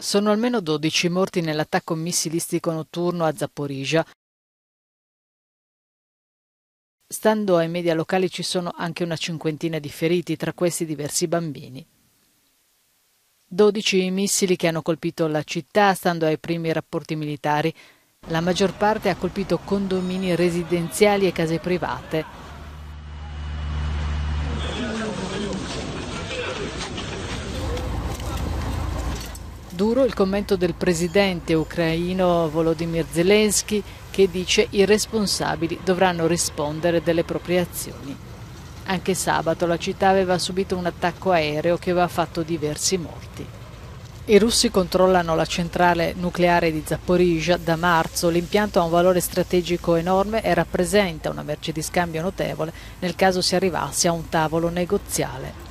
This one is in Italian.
Sono almeno 12 morti nell'attacco missilistico notturno a Zaporizhia. Stando ai media locali ci sono anche una cinquantina di feriti, tra questi diversi bambini. 12 i missili che hanno colpito la città, stando ai primi rapporti militari. La maggior parte ha colpito condomini residenziali e case private. duro il commento del presidente ucraino Volodymyr Zelensky che dice i responsabili dovranno rispondere delle proprie azioni. Anche sabato la città aveva subito un attacco aereo che aveva fatto diversi morti. I russi controllano la centrale nucleare di Zaporizia da marzo. L'impianto ha un valore strategico enorme e rappresenta una merce di scambio notevole nel caso si arrivasse a un tavolo negoziale.